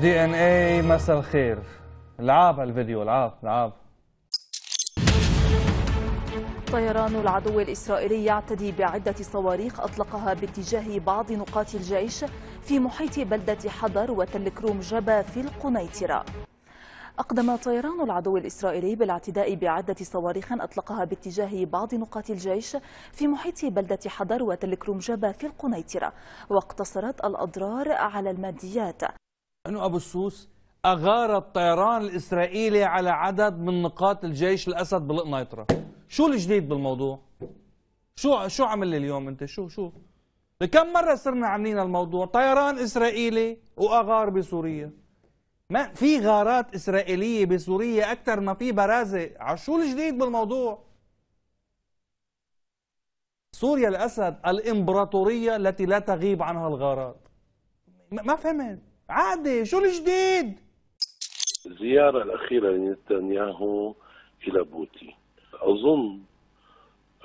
دي ان اي مساء الخير العاب هالفيديو العاب العاب طيران العدو الإسرائيلي يعتدي بعدة صواريخ أطلقها باتجاه بعض نقاط الجيش في محيط بلدة حضر وتل كروم جبا في القنيطرة أقدم طيران العدو الإسرائيلي بالاعتداء بعدة صواريخ أطلقها باتجاه بعض نقاط الجيش في محيط بلدة حضر وتل كروم جبا في القنيطرة واقتصرت الأضرار على الماديات أنه أبو السوس أغار الطيران الإسرائيلي على عدد من نقاط الجيش الأسد بالقنيطرة شو الجديد بالموضوع؟ شو شو عمل لي اليوم أنت شو شو؟ لكم مرة صرنا عاملين الموضوع طيران إسرائيلي وأغار بسوريا ما في غارات إسرائيلية بسوريا أكثر ما في برازة شو الجديد بالموضوع؟ سوريا الأسد الإمبراطورية التي لا تغيب عنها الغارات ما فهمت عادي شو الجديد الزيارة الأخيرة لنتنياهو إلى بوتين أظن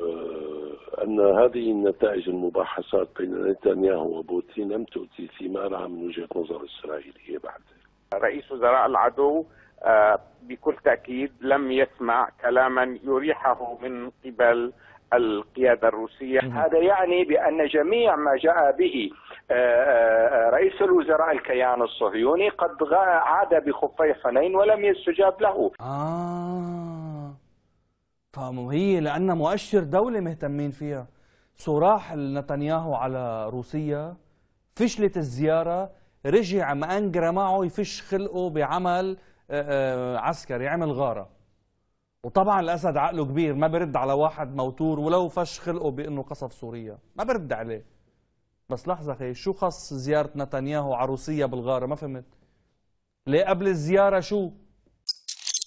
آه، أن هذه النتائج المباحثات بين نتنياهو وبوتين لم تؤتي ثمارها من وجهة نظر إسرائيلية بعد رئيس وزراء العدو آه، بكل تأكيد لم يسمع كلاما يريحه من قبل القياده الروسيه، هذا يعني بان جميع ما جاء به آه، آه، آه، رئيس الوزراء الكيان الصهيوني قد عاد بخفي حنين ولم يستجاب له. اه فهموا هي لان مؤشر دولي مهتمين فيها. صراح نتنياهو على روسيا فشلت الزياره رجع مانجرا معه يفش خلقه بعمل عسكري عمل غاره وطبعا الاسد عقله كبير ما برد على واحد موتور ولو فش خلقه بانه قصف سوريا ما برد عليه بس لحظه خي شو خص زياره نتنياهو على روسيا بالغاره ما فهمت ليه قبل الزياره شو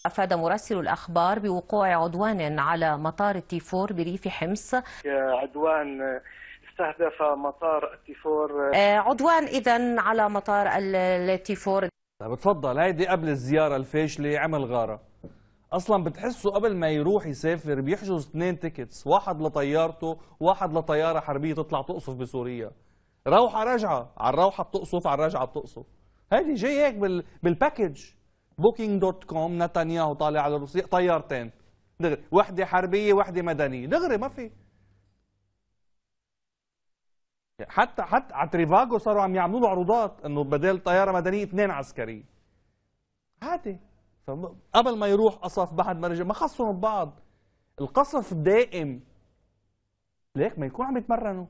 أفاد مراسل الأخبار بوقوع عدوان على مطار التيفور بريف حمص عدوان استهدف مطار التيفور آه، عدوان إذا على مطار التيفور طيب تفضل هيدي قبل الزيارة الفاشلة عمل غارة اصلا بتحسه قبل ما يروح يسافر بيحجز اثنين تيكتس واحد لطيارته واحد لطياره حربيه تطلع تقصف بسوريا روحه رجعه على الروحه بتقصف على الرجعه بتقصف هذه جاي هيك بال... بالباكج بوكينج دوت كوم نتنياهو طالع على روسيا طيارتين دغري وحده حربيه وحده مدنيه دغري ما في حتى حتى على تريفاجو صاروا عم يعملوا له عروضات انه بدل طياره مدنيه اثنين عسكريه عادي قبل ما يروح قصف بعد ما رجع ما خصهم ببعض القصف دائم ليك ما يكون عم يتمرنوا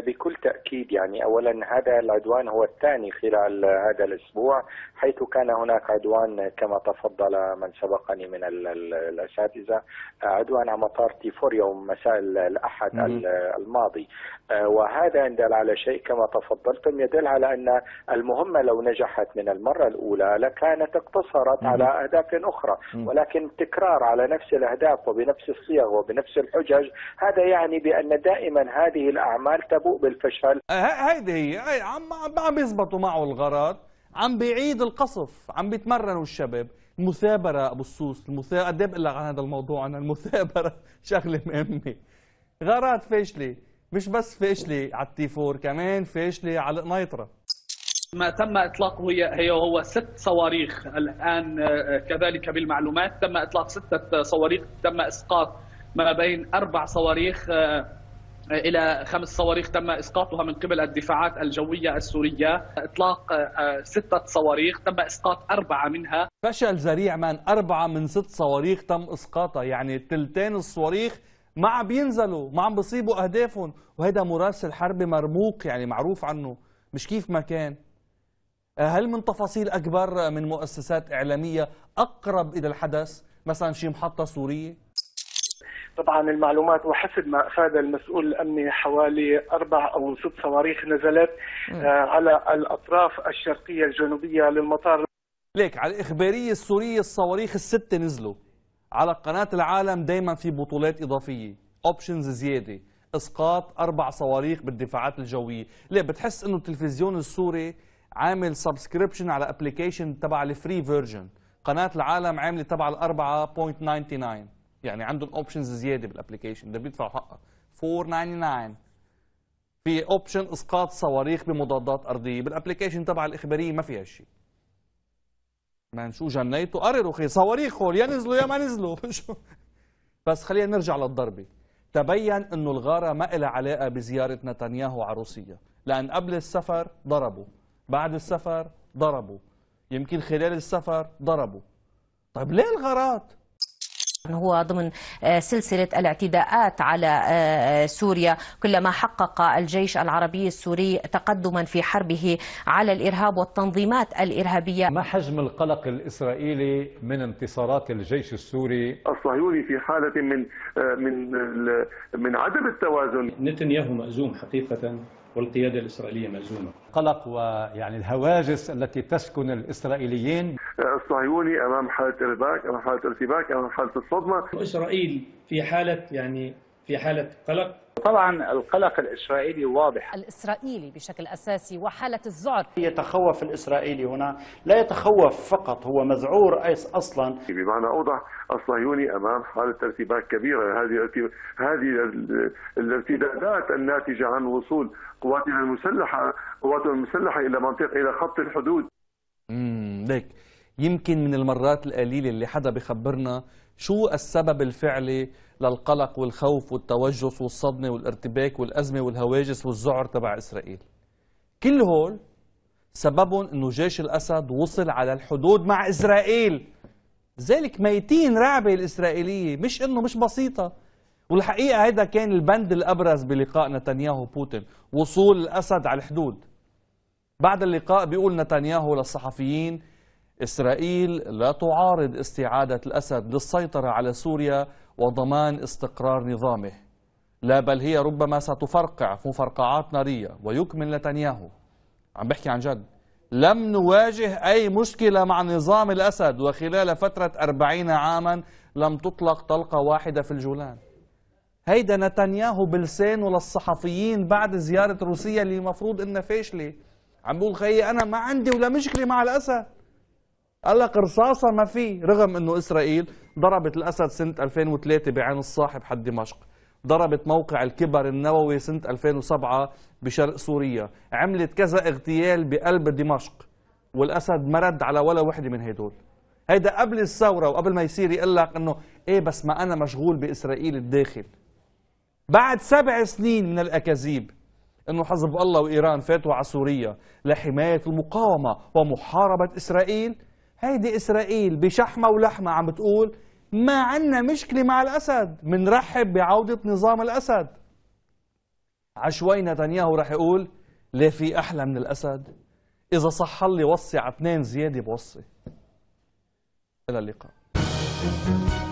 بكل تأكيد يعني أولا هذا العدوان هو الثاني خلال هذا الأسبوع حيث كان هناك عدوان كما تفضل من سبقني من الأساتذة عدوان على مطار يوم مساء الأحد الماضي آه، وهذا يدل على شيء كما تفضلتم يدل على أن المهمة لو نجحت من المرة الأولى لكانت اقتصرت على أهداف أخرى ولكن تكرار على نفس الأهداف وبنفس الصيغ وبنفس الحجج هذا يعني بأن دائما هذه الأعمال تبقى يبوء بالفشل أه، هيدي هي عم عم بيزبطوا معه الغرض عم بيعيد القصف عم بيتمرنوا الشباب المثابره ابو السوس المثابره قد إيه بقول لك عن هذا الموضوع انا المثابره شغله مهمه غارات فاشله مش بس فاشله على التي فور كمان فاشله على القنيطره ما تم اطلاقه هي هي هو ست صواريخ الان أه، أه، كذلك بالمعلومات تم اطلاق سته صواريخ تم اسقاط ما بين اربع صواريخ الى خمس صواريخ تم اسقاطها من قبل الدفاعات الجويه السوريه، اطلاق آه، سته صواريخ تم اسقاط اربعه منها. فشل ذريع من اربعه من ست صواريخ تم اسقاطها، يعني تلتين الصواريخ ما عم بينزلوا، ما عم بيصيبوا اهدافهم، وهذا مراسل حربي مرموق يعني معروف عنه، مش كيف ما كان. آه، هل من تفاصيل اكبر آه، من مؤسسات اعلاميه اقرب الى الحدث؟ مثلا شي محطه سوريه؟ طبعا المعلومات وحسب ما افاد المسؤول الامني حوالي اربع او ست صواريخ نزلت آه، على الاطراف الشرقيه الجنوبيه للمطار ليك على الاخباريه السوريه الصواريخ السته نزلوا على قناه العالم دائما في بطولات اضافيه اوبشنز زياده اسقاط اربع صواريخ بالدفاعات الجويه ليه بتحس انه التلفزيون السوري عامل سبسكريبشن على ابلكيشن تبع الفري فيرجن قناه العالم عامله تبع الاربعه 4.99 يعني عندهم اوبشنز زياده بالابلكيشن ده بيدفع حقك 499 في اوبشن اسقاط صواريخ بمضادات ارضيه بالابلكيشن تبع الاخباريه ما فيها شيء ما شو جنيتوا قرروا خي صواريخهم يا نزلوا يا ما نزلوا بس خلينا نرجع للضربه تبين انه الغاره ما لها علاقه بزياره نتنياهو على روسيا لان قبل السفر ضربوا بعد السفر ضربوا يمكن خلال السفر ضربوا طيب ليه الغارات هو ضمن آه، سلسلة الاعتداءات على آه، سوريا كلما حقق الجيش العربي السوري تقدما في حربه على الإرهاب والتنظيمات الإرهابية ما حجم القلق الإسرائيلي من انتصارات الجيش السوري؟ الصهيوني في حالة من آه، من من عدم التوازن نتنياهو مأزوم حقيقة والقيادة الإسرائيلية ملزومة قلق ويعني الهواجس التي تسكن الإسرائيليين الصهيوني أمام حالة ارباك أمام حالة ارتباك أمام حالة الصدمة إسرائيل في حالة يعني في حالة قلق طبعا القلق الإسرائيلي واضح الإسرائيلي بشكل أساسي وحالة الذعر يتخوف الإسرائيلي هنا لا يتخوف فقط هو مذعور أيس أصلا بمعنى أوضح الصهيوني أمام حالة ارتباك كبيرة هذه هذه الارتدادات الناتجة عن وصول قواتنا المسلحة قواتنا المسلحة إلى منطقة إلى خط الحدود امم ليك يمكن من المرات القليله اللي حدا بخبرنا شو السبب الفعلي للقلق والخوف والتوجس والصدمه والارتباك والازمه والهواجس والذعر تبع اسرائيل كل هول سببهم انه جيش الاسد وصل على الحدود مع اسرائيل ذلك ميتين رعبه الاسرائيليه مش انه مش بسيطه والحقيقه هيدا كان البند الابرز بلقاء نتنياهو بوتين وصول الاسد على الحدود بعد اللقاء بيقول نتنياهو للصحفيين إسرائيل لا تعارض استعادة الأسد للسيطرة على سوريا وضمان استقرار نظامه لا بل هي ربما ستفرقع مفرقعات نارية ويكمل نتنياهو عم بحكي عن جد لم نواجه أي مشكلة مع نظام الأسد وخلال فترة أربعين عاما لم تطلق طلقة واحدة في الجولان هيدا نتنياهو بلسانه للصحفيين بعد زيارة روسيا اللي المفروض إنها فاشلة عم بقول خيي أنا ما عندي ولا مشكلة مع الأسد قال لك رصاصة ما في رغم أنه إسرائيل ضربت الأسد سنة 2003 بعين الصاحب حد دمشق ضربت موقع الكبر النووي سنة 2007 بشرق سوريا عملت كذا اغتيال بقلب دمشق والأسد ما رد على ولا وحده من هدول هيدا قبل الثورة وقبل ما يصير يقول لك أنه إيه بس ما أنا مشغول بإسرائيل الداخل بعد سبع سنين من الأكاذيب أنه حزب الله وإيران فاتوا على سوريا لحماية المقاومة ومحاربة إسرائيل هيدي إسرائيل بشحمة ولحمة عم بتقول ما عندنا مشكلة مع الأسد بنرحب بعودة نظام الأسد عشوائي نتنياهو رح يقول لا في أحلى من الأسد إذا صح لي وصي على اثنين زيادة بوصي إلى اللقاء